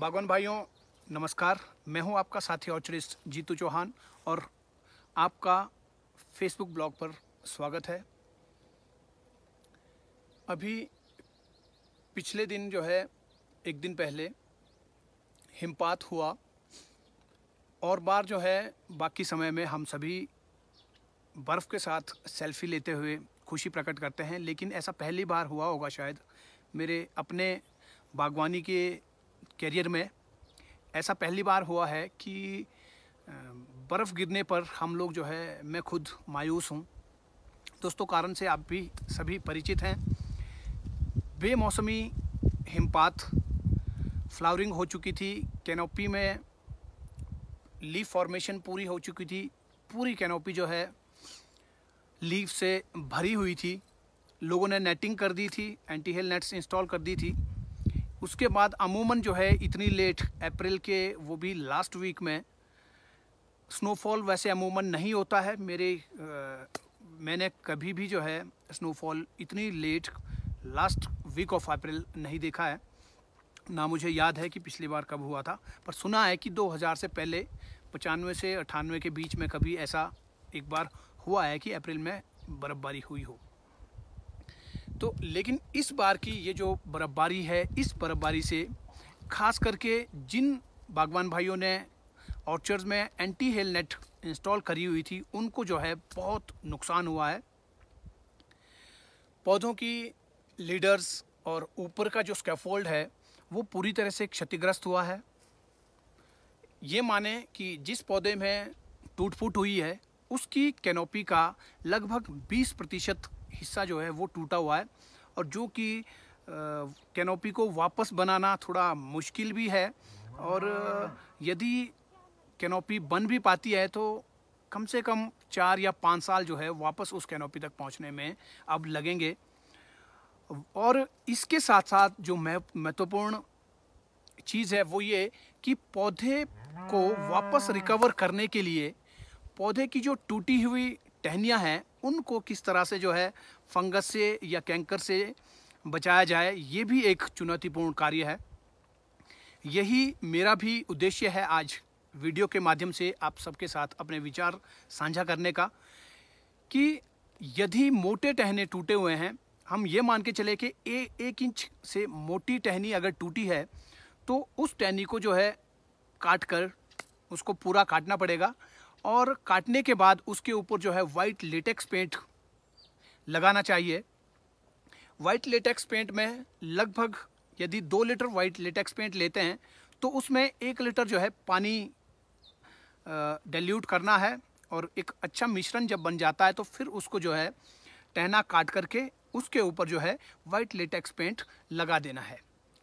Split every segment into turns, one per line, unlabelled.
बागवान भाइयों नमस्कार मैं हूं आपका साथी ऑर्चरिस्ट जीतू चौहान और आपका फेसबुक ब्लॉग पर स्वागत है अभी पिछले दिन जो है एक दिन पहले हिमपात हुआ और बार जो है बाकी समय में हम सभी बर्फ़ के साथ सेल्फी लेते हुए खुशी प्रकट करते हैं लेकिन ऐसा पहली बार हुआ होगा शायद मेरे अपने बागवानी के कैरियर में ऐसा पहली बार हुआ है कि बर्फ़ गिरने पर हम लोग जो है मैं खुद मायूस हूँ दोस्तों कारण से आप भी सभी परिचित हैं बेमौसमी हिमपात फ्लावरिंग हो चुकी थी कैनोपी में लीफ फॉर्मेशन पूरी हो चुकी थी पूरी कैनोपी जो है लीफ से भरी हुई थी लोगों ने नेटिंग कर दी थी एंटी हेल नेट्स इंस्टॉल कर दी थी उसके बाद अमूमन जो है इतनी लेट अप्रैल के वो भी लास्ट वीक में स्नोफॉल वैसे अमूमन नहीं होता है मेरे आ, मैंने कभी भी जो है स्नोफॉल इतनी late last week of April नहीं देखा है ना मुझे याद है कि पिछली बार कब हुआ था पर सुना है कि 2000 से पहले पचानवे से अट्ठानवे के बीच में कभी ऐसा एक बार हुआ है कि अप्रैल में बर्फ़बारी हुई हो तो लेकिन इस बार की ये जो बर्फ़बारी है इस बर्फ़बारी से खास करके जिन बागवान भाइयों ने ऑर्चर्स में एंटी हेल नेट इंस्टॉल करी हुई थी उनको जो है बहुत नुकसान हुआ है पौधों की लीडर्स और ऊपर का जो स्कैफोल्ड है वो पूरी तरह से क्षतिग्रस्त हुआ है ये माने कि जिस पौधे में टूट फूट हुई है उसकी कैनोपी का लगभग 20 प्रतिशत हिस्सा जो है वो टूटा हुआ है और जो कि कैनोपी को वापस बनाना थोड़ा मुश्किल भी है और यदि कैनोपी बन भी पाती है तो कम से कम चार या पाँच साल जो है वापस उस कैनोपी तक पहुंचने में अब लगेंगे और इसके साथ साथ जो महत्वपूर्ण चीज़ है वो ये कि पौधे को वापस रिकवर करने के लिए पौधे की जो टूटी हुई टहनियाँ हैं उनको किस तरह से जो है फंगस से या कैंकर से बचाया जाए ये भी एक चुनौतीपूर्ण कार्य है यही मेरा भी उद्देश्य है आज वीडियो के माध्यम से आप सबके साथ अपने विचार साझा करने का कि यदि मोटे टहने टूटे हुए हैं हम ये मान के चले कि ए, एक इंच से मोटी टहनी अगर टूटी है तो उस टहनी को जो है काट कर उसको पूरा काटना पड़ेगा और काटने के बाद उसके ऊपर जो है वाइट लेटेक्स पेंट लगाना चाहिए वाइट लेटेक्स पेंट में लगभग यदि दो लीटर वाइट लेटेक्स पेंट लेते हैं तो उसमें एक लीटर जो है पानी डल्यूट करना है और एक अच्छा मिश्रण जब बन जाता है तो फिर उसको जो है टहना काट करके उसके ऊपर जो है वाइट लेटेक्स पेंट लगा देना है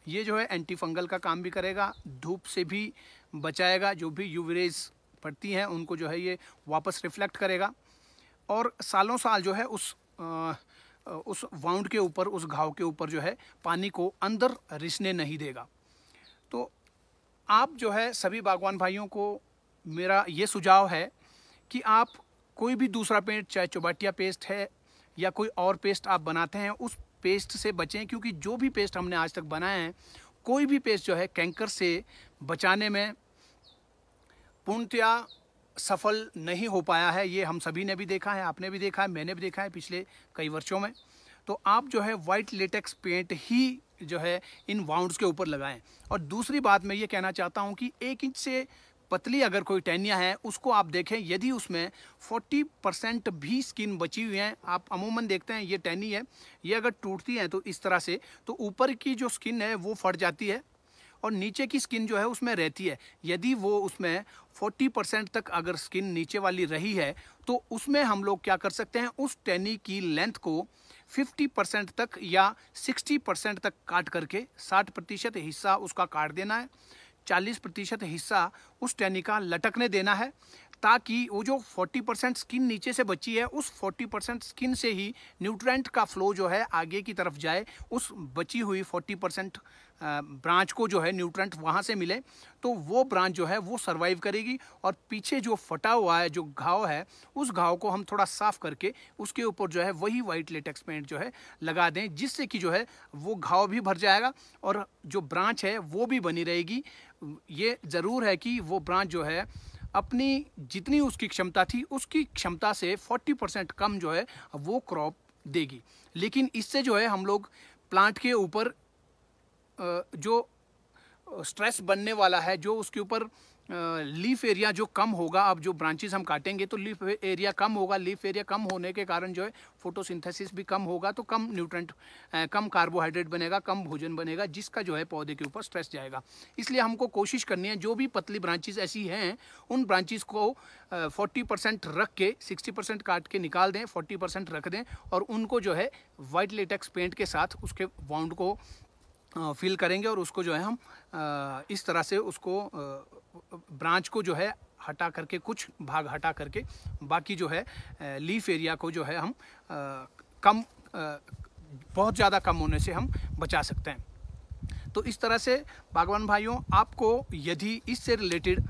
ये जो है एंटी फंगल का काम भी करेगा धूप से भी बचाएगा जो भी यूवरेज पड़ती हैं उनको जो है ये वापस रिफ्लेक्ट करेगा और सालों साल जो है उस आ, उस वाउंड के ऊपर उस घाव के ऊपर जो है पानी को अंदर रिसने नहीं देगा तो आप जो है सभी बागवान भाइयों को मेरा ये सुझाव है कि आप कोई भी दूसरा पेस्ट चाहे चौबाटिया पेस्ट है या कोई और पेस्ट आप बनाते हैं उस पेस्ट से बचें क्योंकि जो भी पेस्ट हमने आज तक बनाए हैं कोई भी पेस्ट जो है कैंकर से बचाने में पूर्णतया सफल नहीं हो पाया है ये हम सभी ने भी देखा है आपने भी देखा है मैंने भी देखा है पिछले कई वर्षों में तो आप जो है वाइट लेटेक्स पेंट ही जो है इन वाउंड्स के ऊपर लगाएं और दूसरी बात मैं ये कहना चाहता हूँ कि एक इंच से पतली अगर कोई टैनिया है उसको आप देखें यदि उसमें 40 परसेंट भी स्किन बची हुई है आप अमूमन देखते हैं ये टैनी है ये अगर टूटती है तो इस तरह से तो ऊपर की जो स्किन है वो फट जाती है और नीचे की स्किन जो है उसमें रहती है यदि वो उसमें 40 परसेंट तक अगर स्किन नीचे वाली रही है तो उसमें हम लोग क्या कर सकते हैं उस टेनी की लेंथ को 50 परसेंट तक या 60 परसेंट तक काट करके 60 प्रतिशत हिस्सा उसका काट देना है 40 प्रतिशत हिस्सा उस टैनी का लटकने देना है ताकि वो जो 40 परसेंट स्किन नीचे से बची है उस 40 परसेंट स्किन से ही न्यूट्रेंट का फ्लो जो है आगे की तरफ जाए उस बची हुई 40 परसेंट ब्रांच को जो है न्यूट्रंट वहाँ से मिले तो वो ब्रांच जो है वो सर्वाइव करेगी और पीछे जो फटा हुआ है जो घाव है उस घाव को हम थोड़ा साफ करके उसके ऊपर जो है वही वाइट लेटेक्स पेंट जो है लगा दें जिससे कि जो है वो घाव भी भर जाएगा और जो ब्रांच है वो भी बनी रहेगी ये ज़रूर है कि वो ब्रांच जो है अपनी जितनी उसकी क्षमता थी उसकी क्षमता से 40 परसेंट कम जो है वो क्रॉप देगी लेकिन इससे जो है हम लोग प्लांट के ऊपर जो स्ट्रेस बनने वाला है जो उसके ऊपर लीफ एरिया जो कम होगा अब जो ब्रांचेस हम काटेंगे तो लीफ एरिया कम होगा लीफ एरिया कम होने के कारण जो है फोटोसिंथेसिस भी कम होगा तो कम न्यूट्रेंट कम कार्बोहाइड्रेट बनेगा कम भोजन बनेगा जिसका जो है पौधे के ऊपर स्ट्रेस जाएगा इसलिए हमको कोशिश करनी है जो भी पतली ब्रांचेस ऐसी हैं उन ब्रांचेस को फोर्टी परसेंट रख के सिक्सटी परसेंट काट के निकाल दें फोर्टी परसेंट रख दें और उनको जो है वाइट लेटेक्स पेंट के साथ उसके बाउंड को फील करेंगे और उसको जो है हम इस तरह से उसको ब्रांच को जो है हटा करके कुछ भाग हटा करके बाकी जो है लीफ एरिया को जो है हम कम बहुत ज़्यादा कम होने से हम बचा सकते हैं तो इस तरह से बागवान भाइयों आपको यदि इससे रिलेटेड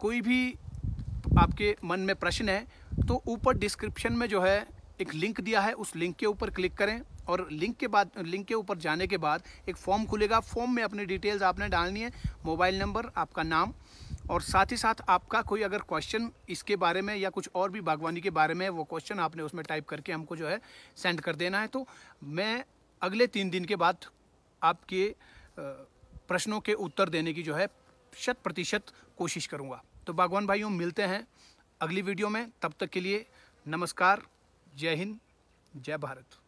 कोई भी आपके मन में प्रश्न है तो ऊपर डिस्क्रिप्शन में जो है एक लिंक दिया है उस लिंक के ऊपर क्लिक करें और लिंक के बाद लिंक के ऊपर जाने के बाद एक फॉर्म खुलेगा फॉर्म में अपनी डिटेल्स आपने डालनी है मोबाइल नंबर आपका नाम और साथ ही साथ आपका कोई अगर क्वेश्चन इसके बारे में या कुछ और भी बागवानी के बारे में वो क्वेश्चन आपने उसमें टाइप करके हमको जो है सेंड कर देना है तो मैं अगले तीन दिन के बाद आपके प्रश्नों के उत्तर देने की जो है शत प्रतिशत कोशिश करूँगा तो बागवान भाइयों मिलते हैं अगली वीडियो में तब तक के लिए नमस्कार जय हिंद जय भारत